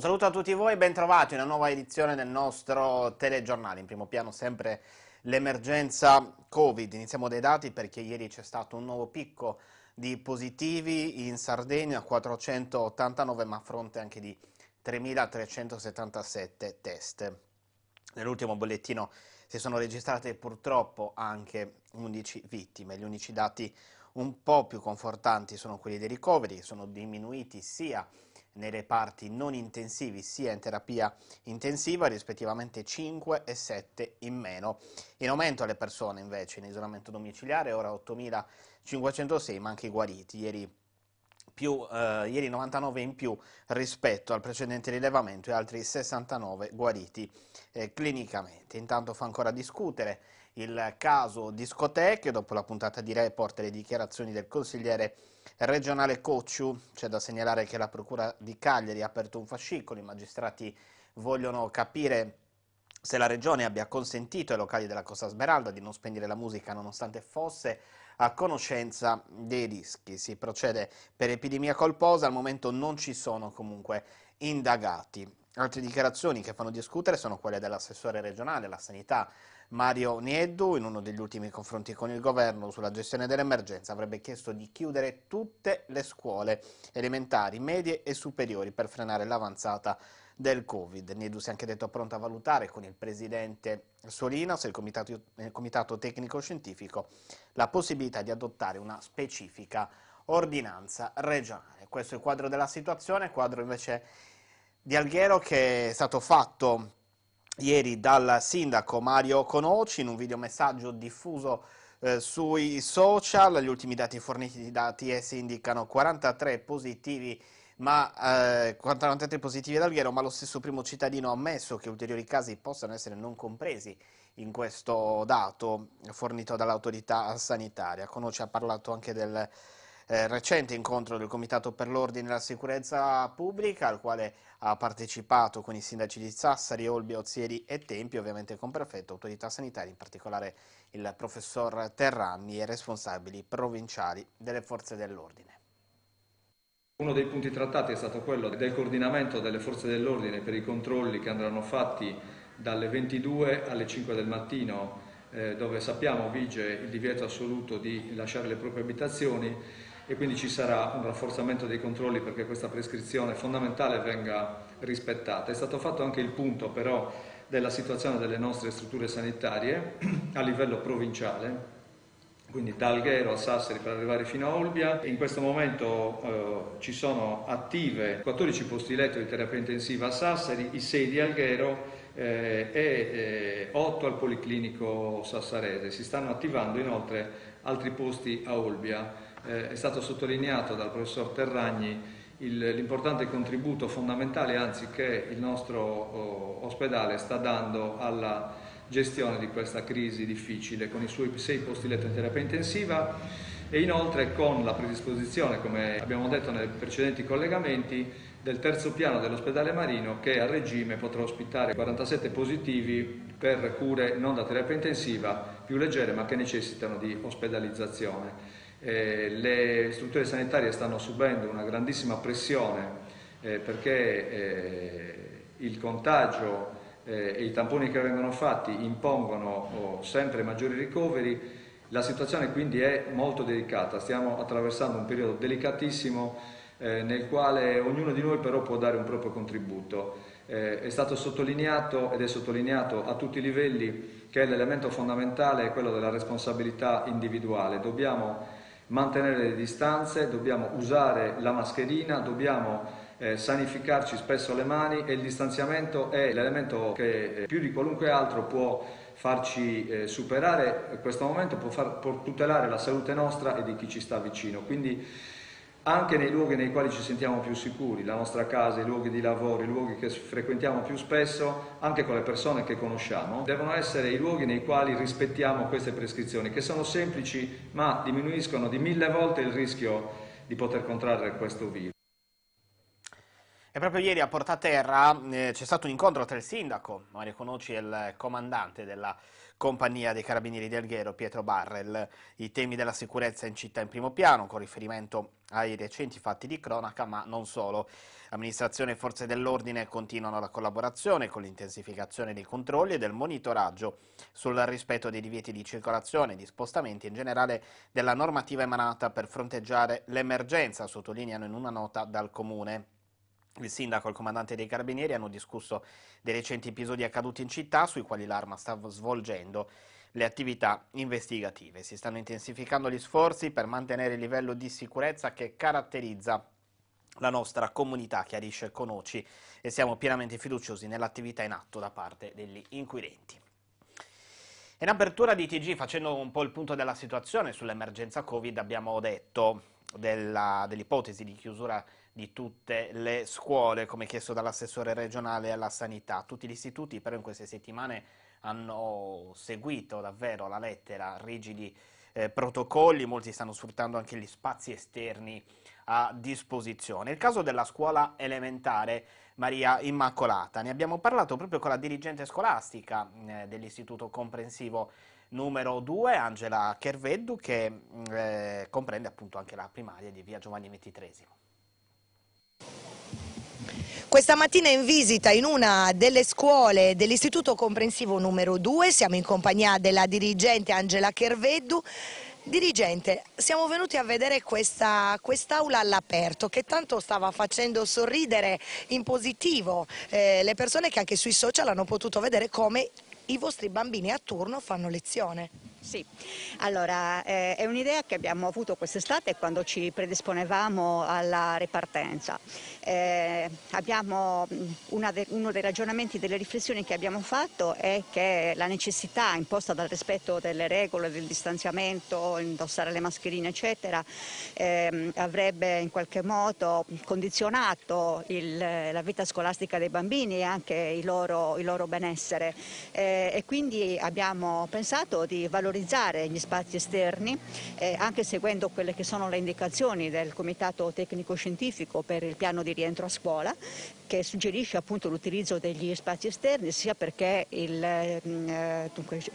Un saluto a tutti voi, bentrovati in una nuova edizione del nostro telegiornale. In primo piano sempre l'emergenza Covid. Iniziamo dai dati perché ieri c'è stato un nuovo picco di positivi in Sardegna, 489, ma a fronte anche di 3.377 test. Nell'ultimo bollettino si sono registrate purtroppo anche 11 vittime. Gli unici dati un po' più confortanti sono quelli dei ricoveri, sono diminuiti sia nei reparti non intensivi sia in terapia intensiva, rispettivamente 5 e 7 in meno. In aumento le persone invece in isolamento domiciliare, ora 8.506, ma anche i guariti. Ieri più, eh, ieri 99 in più rispetto al precedente rilevamento e altri 69 guariti eh, clinicamente. Intanto fa ancora discutere il caso discoteche, dopo la puntata di report e le dichiarazioni del consigliere regionale Cocciu, c'è da segnalare che la procura di Cagliari ha aperto un fascicolo, i magistrati vogliono capire se la regione abbia consentito ai locali della Costa Smeralda di non spegnere la musica nonostante fosse a conoscenza dei rischi. Si procede per epidemia colposa, al momento non ci sono comunque indagati. Altre dichiarazioni che fanno discutere sono quelle dell'assessore regionale alla sanità Mario Nieddu, in uno degli ultimi confronti con il governo sulla gestione dell'emergenza, avrebbe chiesto di chiudere tutte le scuole elementari, medie e superiori per frenare l'avanzata del Covid. Niedu si è anche detto pronto a valutare con il presidente Solinas e il comitato, il comitato tecnico-scientifico la possibilità di adottare una specifica ordinanza regionale. Questo è il quadro della situazione, quadro invece di Alghero che è stato fatto ieri dal sindaco Mario Conoci in un videomessaggio diffuso eh, sui social. Gli ultimi dati forniti da TS indicano 43 positivi ma eh, 43 positivi ad Alghero, ma lo stesso primo cittadino ha ammesso che ulteriori casi possano essere non compresi in questo dato fornito dall'autorità sanitaria. Cono ci ha parlato anche del eh, recente incontro del Comitato per l'Ordine e la Sicurezza Pubblica, al quale ha partecipato con i sindaci di Sassari, Olbi, Ozieri e Tempi, ovviamente con prefetto, autorità sanitarie, in particolare il professor Terrani e responsabili provinciali delle forze dell'ordine. Uno dei punti trattati è stato quello del coordinamento delle forze dell'ordine per i controlli che andranno fatti dalle 22 alle 5 del mattino eh, dove sappiamo vige il divieto assoluto di lasciare le proprie abitazioni e quindi ci sarà un rafforzamento dei controlli perché questa prescrizione fondamentale venga rispettata. È stato fatto anche il punto però della situazione delle nostre strutture sanitarie a livello provinciale quindi da Alghero a Sassari per arrivare fino a Olbia. In questo momento eh, ci sono attive 14 posti letto di terapia intensiva a Sassari, i 6 di Alghero eh, e 8 eh, al Policlinico Sassarese. Si stanno attivando inoltre altri posti a Olbia. Eh, è stato sottolineato dal professor Terragni l'importante contributo fondamentale, anzi che il nostro oh, ospedale sta dando alla gestione di questa crisi difficile con i suoi sei posti letto in terapia intensiva e inoltre con la predisposizione, come abbiamo detto nei precedenti collegamenti, del terzo piano dell'ospedale Marino che a regime potrà ospitare 47 positivi per cure non da terapia intensiva più leggere ma che necessitano di ospedalizzazione. Eh, le strutture sanitarie stanno subendo una grandissima pressione eh, perché eh, il contagio eh, e i tamponi che vengono fatti impongono oh, sempre maggiori ricoveri, la situazione quindi è molto delicata, stiamo attraversando un periodo delicatissimo eh, nel quale ognuno di noi però può dare un proprio contributo. Eh, è stato sottolineato ed è sottolineato a tutti i livelli che l'elemento fondamentale è quello della responsabilità individuale. Dobbiamo mantenere le distanze, dobbiamo usare la mascherina, dobbiamo eh, sanificarci spesso le mani e il distanziamento è l'elemento che eh, più di qualunque altro può farci eh, superare questo momento, può, far, può tutelare la salute nostra e di chi ci sta vicino. Quindi anche nei luoghi nei quali ci sentiamo più sicuri, la nostra casa, i luoghi di lavoro, i luoghi che frequentiamo più spesso, anche con le persone che conosciamo, devono essere i luoghi nei quali rispettiamo queste prescrizioni, che sono semplici ma diminuiscono di mille volte il rischio di poter contrarre questo virus. E proprio ieri a Portaterra eh, c'è stato un incontro tra il sindaco Mario Conoci e il comandante della compagnia dei carabinieri del Ghero, Pietro Barrel. I temi della sicurezza in città in primo piano, con riferimento ai recenti fatti di cronaca, ma non solo. Amministrazione e forze dell'ordine continuano la collaborazione con l'intensificazione dei controlli e del monitoraggio sul rispetto dei divieti di circolazione, di spostamenti e in generale della normativa emanata per fronteggiare l'emergenza, sottolineano in una nota dal Comune. Il sindaco e il comandante dei carabinieri hanno discusso dei recenti episodi accaduti in città sui quali l'arma sta svolgendo le attività investigative. Si stanno intensificando gli sforzi per mantenere il livello di sicurezza che caratterizza la nostra comunità, chiarisce Conoci, e siamo pienamente fiduciosi nell'attività in atto da parte degli inquirenti. In apertura di TG, facendo un po' il punto della situazione sull'emergenza Covid, abbiamo detto dell'ipotesi dell di chiusura di tutte le scuole, come chiesto dall'assessore regionale alla sanità. Tutti gli istituti però in queste settimane hanno seguito davvero la lettera rigidi eh, protocolli, molti stanno sfruttando anche gli spazi esterni a disposizione. Il caso della scuola elementare Maria Immacolata, ne abbiamo parlato proprio con la dirigente scolastica eh, dell'istituto comprensivo numero 2, Angela Cherveddu, che mm, eh, comprende appunto anche la primaria di via Giovanni XXIII. Questa mattina in visita in una delle scuole dell'istituto comprensivo numero 2, siamo in compagnia della dirigente Angela Cherveddu. Dirigente, siamo venuti a vedere quest'aula all'aperto che tanto stava facendo sorridere in positivo eh, le persone che anche sui social hanno potuto vedere come i vostri bambini a turno fanno lezione. Sì, allora eh, è un'idea che abbiamo avuto quest'estate quando ci predisponevamo alla ripartenza. Eh, de, uno dei ragionamenti, delle riflessioni che abbiamo fatto è che la necessità imposta dal rispetto delle regole, del distanziamento, indossare le mascherine eccetera, eh, avrebbe in qualche modo condizionato il, la vita scolastica dei bambini e anche il loro, il loro benessere eh, e quindi abbiamo pensato di valorizzare valorizzare gli spazi esterni, eh, anche seguendo quelle che sono le indicazioni del Comitato Tecnico Scientifico per il piano di rientro a scuola, che suggerisce appunto l'utilizzo degli spazi esterni sia perché mm, eh,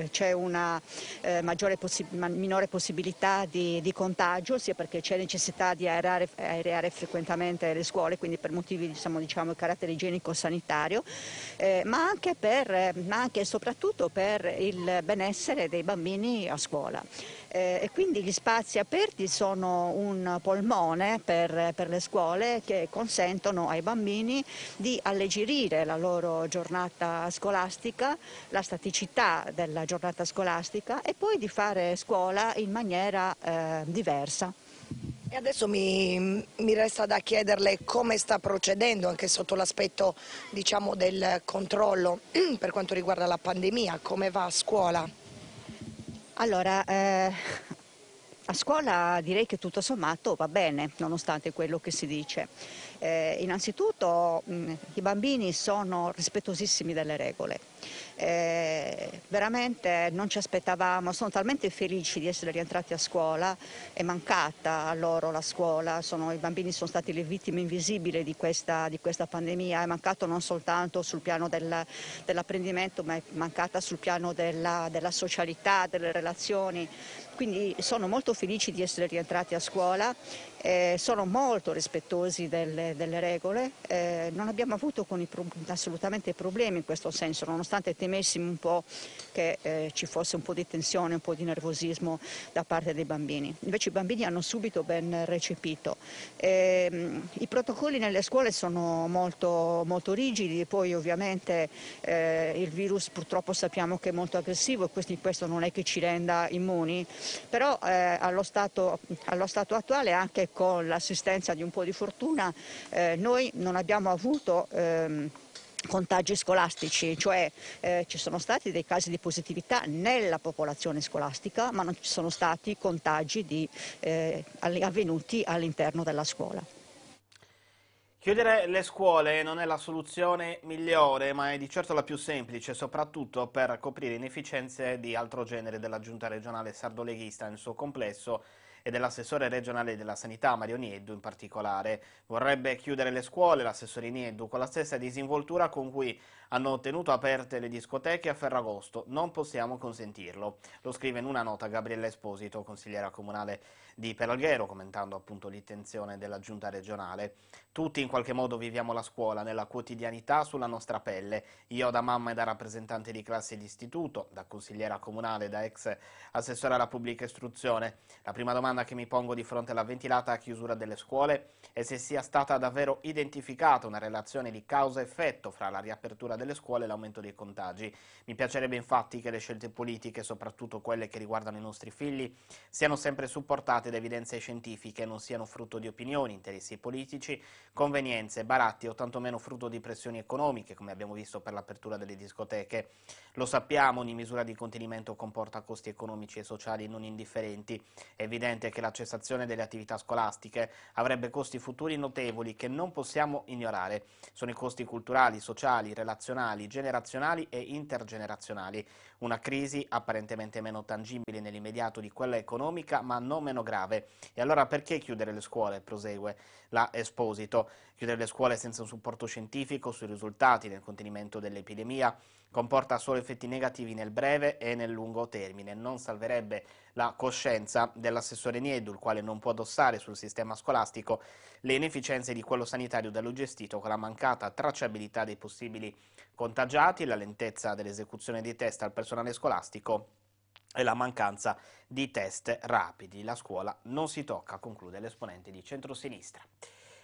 c'è una eh, possi minore possibilità di, di, contagio, sia perché c'è necessità di aerare, aerare, frequentemente le scuole, quindi per motivi diciamo, diciamo, di carattere igienico-sanitario, eh, ma, ma anche e soprattutto per il benessere dei bambini bambini a scuola. Eh, e quindi gli spazi aperti sono un polmone per, per, le scuole che consentono ai bambini di alleggerire la loro giornata scolastica, la staticità della giornata scolastica e poi di fare scuola in maniera eh, diversa. E adesso mi, mi, resta da chiederle come sta procedendo anche sotto l'aspetto diciamo, del controllo per quanto riguarda la pandemia, come va a scuola? Allora, eh, a scuola direi che tutto sommato va bene, nonostante quello che si dice. Eh, innanzitutto mh, mm, i bambini sono rispettosissimi delle regole. Eh, veramente non ci aspettavamo, sono talmente felici di essere rientrati a scuola, è mancata a loro la scuola, sono, i bambini sono stati le vittime invisibili di questa, di questa, pandemia, è mancato non soltanto sul piano del, dell'apprendimento ma è mancata sul piano della, della socialità, delle relazioni. Quindi sono molto felici di essere rientrati a scuola, eh, sono molto rispettosi delle, delle regole, eh, non abbiamo avuto pro assolutamente problemi in questo senso, nonostante temessimo un po' che eh, ci fosse un po' di tensione, un po' di nervosismo da parte dei bambini. Invece i bambini hanno subito ben recepito. Ehm, I protocolli nelle scuole sono molto, molto rigidi, poi ovviamente eh, il virus purtroppo sappiamo che è molto aggressivo e questo non è che ci renda immuni però eh, allo, stato, allo, stato, attuale anche con l'assistenza di un po' di fortuna eh, noi non abbiamo avuto ehm, contagi scolastici, cioè eh, ci sono stati dei casi di positività nella popolazione scolastica, ma non ci sono stati contagi di, eh, avvenuti all'interno della scuola. Chiudere le scuole non è la soluzione migliore, ma è di certo la più semplice, soprattutto per coprire inefficienze di altro genere della giunta regionale sardoleghista nel suo complesso e dell'assessore regionale della sanità Mario Nieddu in particolare. Vorrebbe chiudere le scuole l'assessore Nieddu con la stessa disinvoltura con cui hanno tenuto aperte le discoteche a Ferragosto, non possiamo consentirlo. Lo scrive in una nota Gabriella Esposito, consigliera comunale di Pelalghero, commentando appunto l'intenzione della giunta regionale. Tutti in qualche modo viviamo la scuola nella quotidianità sulla nostra pelle. Io da mamma e da rappresentante di classe di istituto, da consigliera comunale, da ex assessore alla pubblica istruzione. La prima domanda che mi pongo di fronte alla ventilata chiusura delle scuole è se sia stata davvero identificata una relazione di causa-effetto fra la riapertura del delle scuole e l'aumento dei contagi. Mi piacerebbe infatti che le scelte politiche, soprattutto quelle che riguardano i nostri figli, siano sempre supportate da evidenze scientifiche e non siano frutto di opinioni, interessi politici, convenienze, baratti o tantomeno frutto di pressioni economiche, come abbiamo visto per l'apertura delle discoteche. Lo sappiamo, ogni misura di contenimento comporta costi economici e sociali non indifferenti. È evidente che la cessazione delle attività scolastiche avrebbe costi futuri notevoli che non possiamo ignorare. Sono i costi culturali, sociali, relazionali generazionali, generazionali e intergenerazionali. Una crisi apparentemente meno tangibile nell'immediato di quella economica, ma non meno grave. E allora perché chiudere le scuole? Prosegue la Esposito. Chiudere le scuole senza un supporto scientifico sui risultati nel contenimento dell'epidemia comporta solo effetti negativi nel breve e nel lungo termine, non salverebbe la coscienza dell'assessore Niedu, il quale non può addossare sul sistema scolastico le inefficienze di quello sanitario da lui gestito con la mancata tracciabilità dei possibili contagiati, la lentezza dell'esecuzione dei test al personale scolastico e la mancanza di test rapidi. La scuola non si tocca, conclude l'esponente di centrosinistra.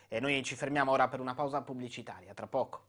E noi ci fermiamo ora per una pausa pubblicitaria, tra poco.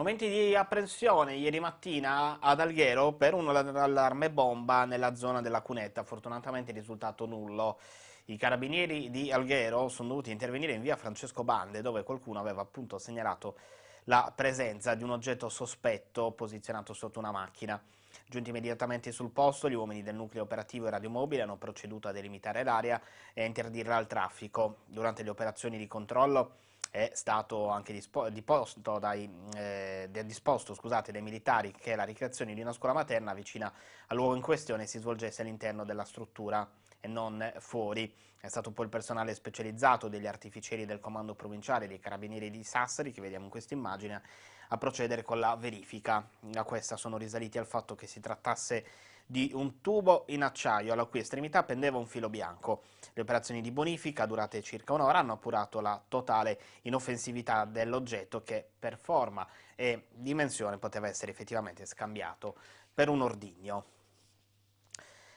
Momenti di apprensione ieri mattina ad Alghero per un allarme bomba nella zona della cunetta, fortunatamente risultato nullo. I carabinieri di Alghero sono dovuti intervenire in via Francesco Bande dove qualcuno aveva appunto segnalato la presenza di un oggetto sospetto posizionato sotto una macchina. Giunti immediatamente sul posto, gli uomini del nucleo operativo e radiomobile hanno proceduto a delimitare l'area e a interdirla al traffico. Durante le operazioni di controllo è stato anche disposto, dai, eh, disposto scusate, dai militari che la ricreazione di una scuola materna vicina al luogo in questione si svolgesse all'interno della struttura e non fuori. È stato poi il personale specializzato degli artificieri del comando provinciale dei carabinieri di Sassari, che vediamo in questa immagine, a procedere con la verifica. Da questa sono risaliti al fatto che si trattasse di di un tubo in acciaio alla cui estremità pendeva un filo bianco. Le operazioni di bonifica, durate circa un'ora, hanno appurato la totale inoffensività dell'oggetto che per forma e dimensione poteva essere effettivamente scambiato per un ordigno.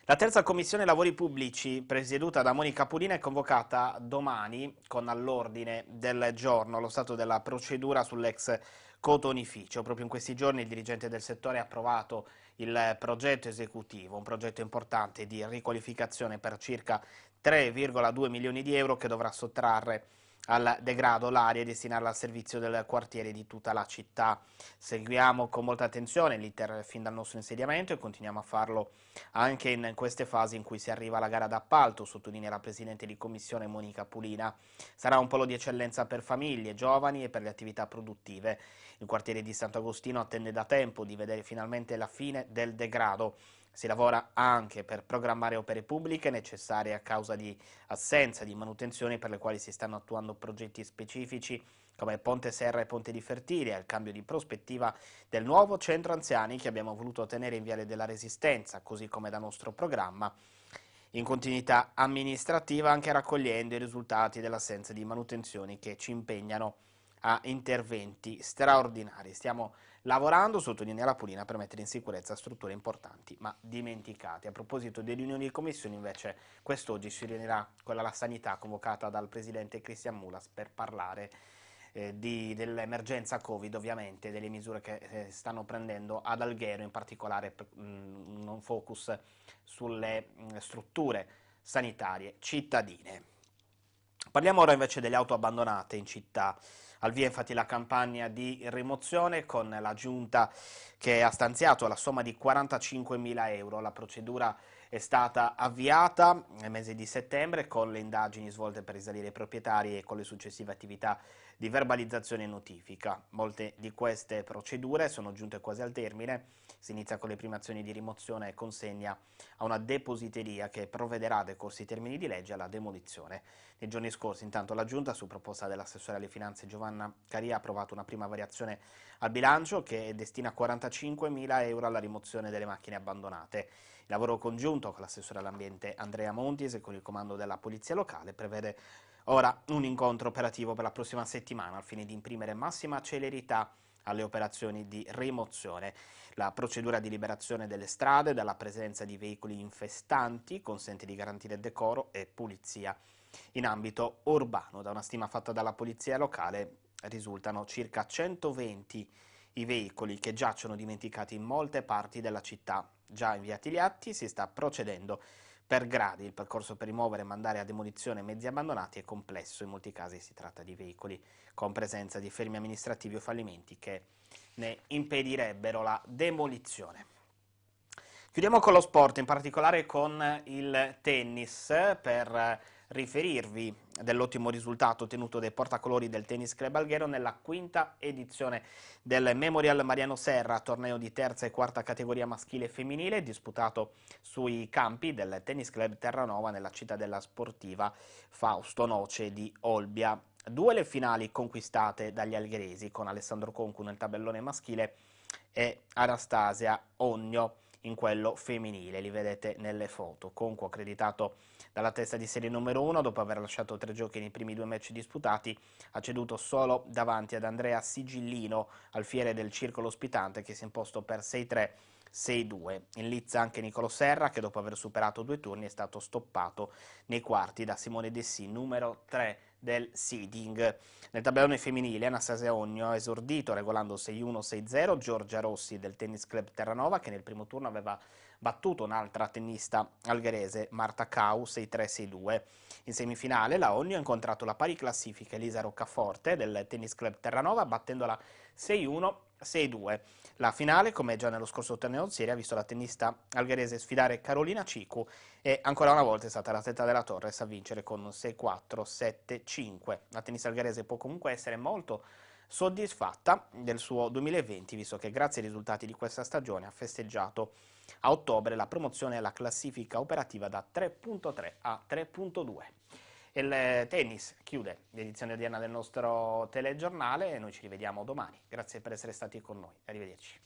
La terza commissione lavori pubblici, presieduta da Monica Pulina, è convocata domani con all'ordine del giorno lo stato della procedura sull'ex cotonificio. Proprio in questi giorni il dirigente del settore ha approvato il progetto esecutivo, un progetto importante di riqualificazione per circa 3,2 milioni di euro che dovrà sottrarre al degrado l'aria e destinarla al servizio del quartiere di tutta la città. Seguiamo con molta attenzione l'iter fin dal nostro insediamento e continuiamo a farlo anche in queste fasi in cui si arriva alla gara d'appalto, sottolinea la Presidente di Commissione Monica Pulina. Sarà un polo di eccellenza per famiglie, giovani e per le attività produttive. Il quartiere di Sant'Agostino attende da tempo di vedere finalmente la fine del degrado si lavora anche per programmare opere pubbliche necessarie a causa di assenza di manutenzione per le quali si stanno attuando progetti specifici come Ponte Serra e Ponte di Fertile, al cambio di prospettiva del nuovo centro anziani che abbiamo voluto tenere in Viale della Resistenza, così come da nostro programma, in continuità amministrativa anche raccogliendo i risultati dell'assenza di manutenzioni che ci impegnano a interventi straordinari. Stiamo lavorando, sottolinea la Polina, per mettere in sicurezza strutture importanti ma dimenticate. A proposito delle riunioni di commissioni, invece, quest'oggi si riunirà quella alla sanità convocata dal presidente Christian Mulas per parlare eh, dell'emergenza Covid, ovviamente, delle misure che eh, stanno prendendo ad Alghero, in particolare mh, mm, un focus sulle mh, mm, strutture sanitarie cittadine. Parliamo ora invece delle auto abbandonate in città al via infatti la campagna di rimozione con la giunta che ha stanziato la somma di 45.000 euro. La procedura è stata avviata nel mese di settembre con le indagini svolte per risalire i proprietari e con le successive attività di verbalizzazione e notifica. Molte di queste procedure sono giunte quasi al termine, si inizia con le prime azioni di rimozione e consegna a una depositeria che provvederà decorsi i termini di legge alla demolizione. Nei giorni scorsi intanto la Giunta, su proposta dell'assessore alle finanze Giovanna Caria, ha approvato una prima variazione al bilancio che destina 45.000 euro alla rimozione delle macchine abbandonate. Il lavoro congiunto con l'assessore all'ambiente Andrea Montis e con il comando della Polizia Locale prevede Ora un incontro operativo per la prossima settimana al fine di imprimere massima celerità alle operazioni di rimozione. La procedura di liberazione delle strade dalla presenza di veicoli infestanti consente di garantire decoro e pulizia. In ambito urbano, da una stima fatta dalla polizia locale, risultano circa 120 i veicoli che giacciono dimenticati in molte parti della città. Già inviati gli atti, si sta procedendo per gradi il percorso per rimuovere e mandare a demolizione mezzi abbandonati è complesso, in molti casi si tratta di veicoli con presenza di fermi amministrativi o fallimenti che ne impedirebbero la demolizione. Chiudiamo con lo sport, in particolare con il tennis per riferirvi dell'ottimo risultato ottenuto dai portacolori del Tennis Club Alghero nella quinta edizione del Memorial Mariano Serra, torneo di terza e quarta categoria maschile e femminile disputato sui campi del Tennis Club Terranova nella città della sportiva Fausto Noce di Olbia. Due le finali conquistate dagli algheresi con Alessandro Concu nel tabellone maschile e Anastasia Ogno in quello femminile, li vedete nelle foto. Conco accreditato dalla testa di serie numero 1 dopo aver lasciato tre giochi nei primi due match disputati, ha ceduto solo davanti ad Andrea Sigillino, alfiere del circolo ospitante che si è imposto per 6-3. 6-2. In Lizza anche Nicolo Serra che dopo aver superato due turni è stato stoppato nei quarti da Simone Dessì numero 3 del seeding. Nel tabellone femminile Anastasia Ogno ha esordito regolando 6-1-6-0 Giorgia Rossi del Tennis Club Terranova che nel primo turno aveva battuto un'altra tennista algherese Marta Cau 6-3-6-2. In semifinale la Ogno ha incontrato la pari classifica Elisa Roccaforte del Tennis Club Terranova battendola 6-1 6-2. La finale, come già nello scorso torneo di serie, ha visto la tennista algerese sfidare Carolina Cicu e ancora una volta è stata la tetta della Torres a vincere con 6-4, 7-5. La tennista algerese può comunque essere molto soddisfatta del suo 2020, visto che grazie ai risultati di questa stagione ha festeggiato a ottobre la promozione alla classifica operativa da 3.3 a 3.2. Il tennis chiude l'edizione odierna del nostro telegiornale e noi ci rivediamo domani. Grazie per essere stati con noi. Arrivederci.